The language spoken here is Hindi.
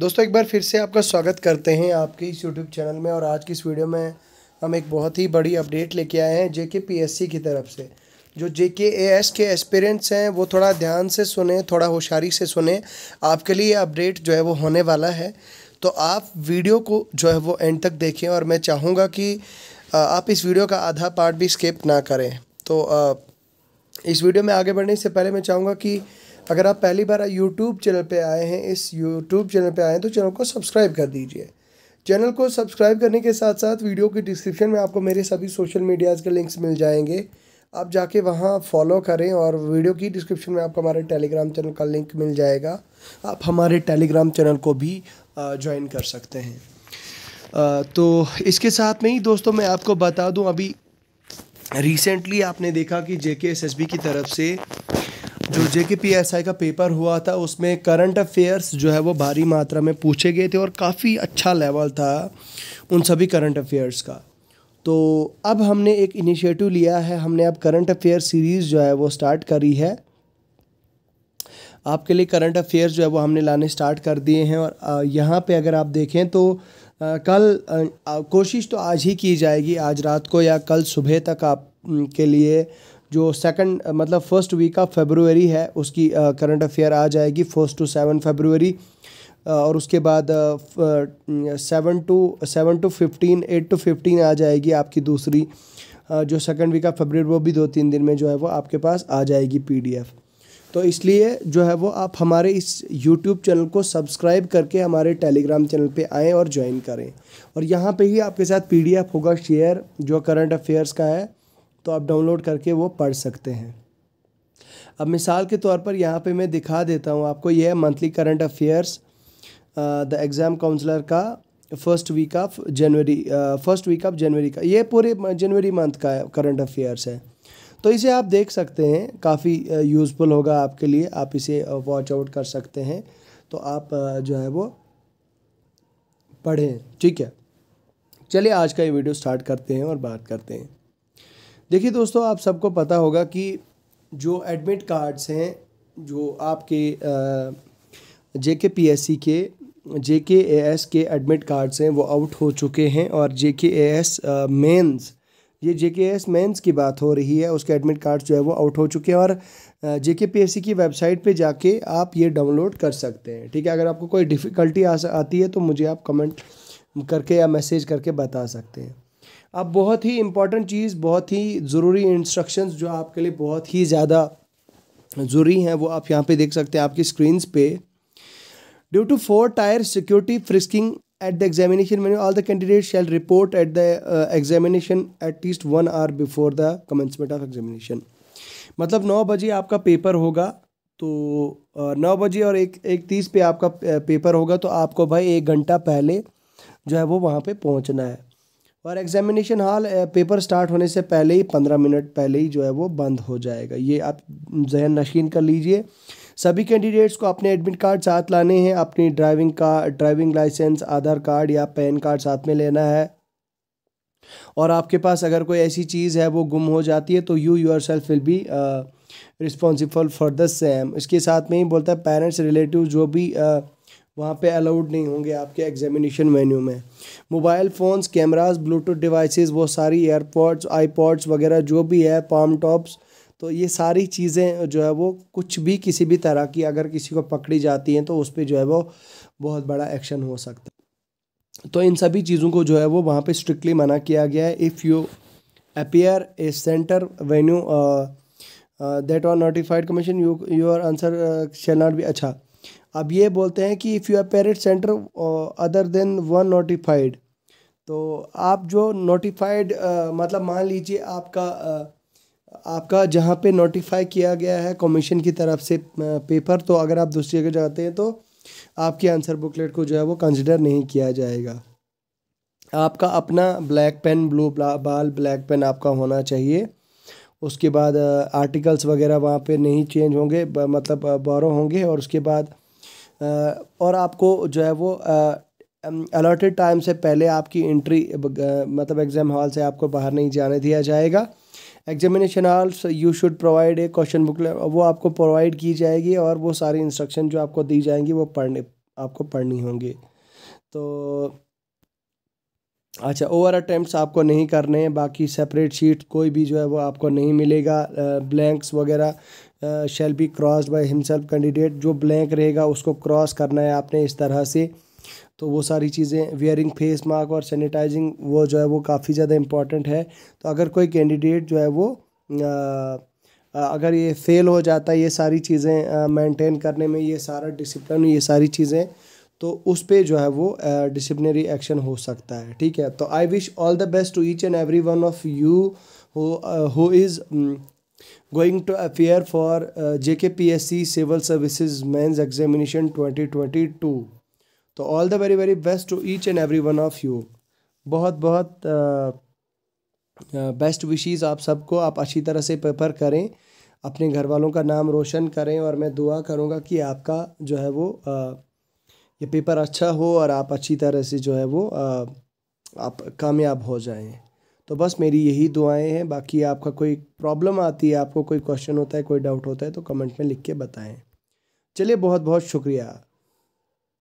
दोस्तों एक बार फिर से आपका स्वागत करते हैं आपके इस यूट्यूब चैनल में और आज की इस वीडियो में हम एक बहुत ही बड़ी अपडेट लेके आए हैं जे के पी एस सी की तरफ से जो जे के ए एस के एस्पिरेंट्स हैं वो थोड़ा ध्यान से सुने थोड़ा होशियारी से सुने आपके लिए अपडेट जो है वो होने वाला है तो आप वीडियो को जो है वो एंड तक देखें और मैं चाहूँगा कि आप इस वीडियो का आधा पार्ट भी स्किप ना करें तो इस वीडियो में आगे बढ़ने से पहले मैं चाहूँगा कि अगर आप पहली बार यूट्यूब चैनल पे आए हैं इस यूट्यूब चैनल पे आए हैं तो चैनल को सब्सक्राइब कर दीजिए चैनल को सब्सक्राइब करने के साथ साथ वीडियो के डिस्क्रिप्शन में आपको मेरे सभी सोशल मीडियाज़ के लिंक्स मिल जाएंगे आप जाके वहाँ फॉलो करें और वीडियो की डिस्क्रिप्शन में आपको हमारे टेलीग्राम चैनल का लिंक मिल जाएगा आप हमारे टेलीग्राम चैनल को भी ज्वाइन कर सकते हैं तो इसके साथ में ही दोस्तों मैं आपको बता दूँ अभी रिसेंटली आपने देखा कि जे के एस एस बी की तरफ से जे के पी एस आई का पेपर हुआ था उसमें करंट अफेयर्स जो है वो भारी मात्रा में पूछे गए थे और काफ़ी अच्छा लेवल था उन सभी करंट अफेयर्स का तो अब हमने एक इनिशिएटिव लिया है हमने अब करंट अफेयर सीरीज़ जो है वो स्टार्ट करी है आपके लिए करंट अफेयर्स जो है वो हमने लाने स्टार्ट कर दिए हैं और यहाँ पे अगर आप देखें तो कल कोशिश तो आज ही की जाएगी आज रात को या कल सुबह तक आप के लिए जो सेकंड मतलब फर्स्ट वीक ऑफ फेबरवरी है उसकी करंट अफेयर आ जाएगी फर्स्ट टू सेवन फेबरवरी और उसके बाद seven to seven to fifteen eight to fifteen आ जाएगी आपकी दूसरी जो सेकंड वीक ऑफ फेबरवरी वो भी दो तीन दिन में जो है वो आपके पास आ जाएगी पी तो इसलिए जो है वो आप हमारे इस यूट्यूब चैनल को सब्सक्राइब करके हमारे टेलीग्राम चैनल पे आएँ और ज्वाइन करें और यहाँ पे ही आपके साथ पी होगा शेयर जो करंट अफेयर्स का है तो आप डाउनलोड करके वो पढ़ सकते हैं अब मिसाल के तौर पर यहाँ पे मैं दिखा देता हूँ आपको यह monthly current affairs the exam counsellor का first week of January first week of January का ये पूरे जनवरी मंथ का करंट अफेयर्स है तो इसे आप देख सकते हैं काफ़ी यूज़फुल होगा आपके लिए आप इसे वॉच आउट कर सकते हैं तो आप जो है वो पढ़ें ठीक है चलिए आज का ये वीडियो स्टार्ट करते हैं और बात करते हैं देखिए दोस्तों आप सबको पता होगा कि जो एडमिट कार्ड्स हैं जो आपके जे के पी एस सी के जे के ए एस के एडमिट कार्ड्स हैं वो आउट हो चुके हैं और जे के ए एस मेन्स ये जे के एस मेन्स की बात हो रही है उसके एडमिट कार्ड्स जो है वो आउट हो चुके हैं और जे के पी एस सी की वेबसाइट पे जाके आप ये डाउनलोड कर सकते हैं ठीक है अगर आपको कोई डिफ़िकल्टी आ आती है तो मुझे आप कमेंट करके या मैसेज करके बता सकते हैं अब बहुत ही इम्पॉर्टेंट चीज़ बहुत ही ज़रूरी इंस्ट्रक्शंस जो आपके लिए बहुत ही ज़्यादा ज़रूरी हैं वो आप यहाँ पे देख सकते हैं आपकी स्क्रीन्स पे due to four tier security frisking at the examination main all the candidate shall report at the examination at least one hour before the commencement of examination मतलब नौ बजे आपका पेपर होगा तो uh, नौ बजे और एक एक तीस पे आपका पेपर uh, होगा तो आपको भाई एक घंटा पहले जो है वो वहाँ पे पहुँचना है पर एग्जामिनेशन हॉल पेपर स्टार्ट होने से पहले ही पंद्रह मिनट पहले ही जो है वो बंद हो जाएगा ये आप जहन नशीन कर लीजिए सभी कैंडिडेट्स को अपने एडमिट कार्ड साथ लाने हैं अपनी ड्राइविंग का ड्राइविंग लाइसेंस आधार कार्ड या पैन कार्ड साथ में लेना है और आपके पास अगर कोई ऐसी चीज़ है वो गुम हो जाती है तो you yourself will be responsible for the same इसके साथ में ही बोलता है पेरेंट्स रिलेटिव जो भी uh, वहाँ पे अलाउड नहीं होंगे आपके एग्जामिनेशन मेन्यू में mobile phones cameras Bluetooth devices वो सारी एयरपॉड्स आईपॉड्स वगैरह जो भी है पाम टॉप्स तो ये सारी चीज़ें जो है वो कुछ भी किसी भी तरह की अगर किसी को पकड़ी जाती हैं तो उस पर जो है वो बहुत बड़ा एक्शन हो सकता है तो इन सभी चीज़ों को जो है वो वहाँ पर स्ट्रिक्टली मना किया गया है if you appear a centre venue that are notified commission you your answer shall not be अच्छा अब ये बोलते हैं कि if you are parent centre other than one notified तो आप जो नोटिफाइड uh, मतलब मान लीजिए आपका uh, आपका जहाँ पे नोटिफाई किया गया है कमीशन की तरफ से पेपर uh, तो अगर आप दूसरी जगह जाते हैं तो आपकी आंसर बुकलेट को जो है वो कंसिडर नहीं किया जाएगा आपका अपना black pen blue ball black pen आपका होना चाहिए उसके बाद आर्टिकल्स uh, वगैरह वहाँ पे नहीं चेंज होंगे मतलब बारो होंगे और उसके बाद और आपको जो है वो अलॉटेड टाइम से पहले आपकी एंट्री मतलब एग्ज़ाम हॉल से आपको बाहर नहीं जाने दिया जाएगा examination halls you should provide a question book वो आपको प्रोवाइड की जाएगी और वो सारी इंस्ट्रक्शन जो आपको दी जाएंगी वो पढ़ने आपको पढ़नी होंगी तो अच्छा ओवर अटैम्प्ट आपको नहीं करने हैं बाकी सेपरेट शीट कोई भी जो है वो आपको नहीं मिलेगा ब्लैंक्स वगैरह shall be cross by himself candidate जो ब्लैंक रहेगा उसको क्रॉस करना है आपने इस तरह से तो वो सारी चीज़ें वेयरिंग फेस मास्क और सैनिटाइजिंग वो जो है वो काफ़ी ज़्यादा इम्पॉर्टेंट है तो अगर कोई कैंडिडेट जो है वो आ, uh, uh, अगर ये फेल हो जाता है ये सारी चीज़ें मेंटेन uh, करने में ये सारा डिसिप्लिन ये सारी चीज़ें तो उस पर जो है वो डिसिप्लिनरी एक्शन हो सकता है ठीक है तो I wish all the best to each and every one of you who is going to appear for uh, JKPSC Civil Services twenty Examination 2022. तो all the very very best to each and every one of you बहुत बहुत बेस्ट uh, विशेज़ uh, आप सबको आप अच्छी तरह से पेपर करें अपने घर वालों का नाम रोशन करें और मैं दुआ करूँगा कि आपका जो है वो uh, ये पेपर अच्छा हो और आप अच्छी तरह से जो है वो uh, आप कामयाब हो जाएं तो बस मेरी यही दुआएं हैं बाकी आपका कोई प्रॉब्लम आती है आपको कोई क्वेश्चन होता है कोई डाउट होता है तो कमेंट में लिख के बताएं चलिए बहुत बहुत शुक्रिया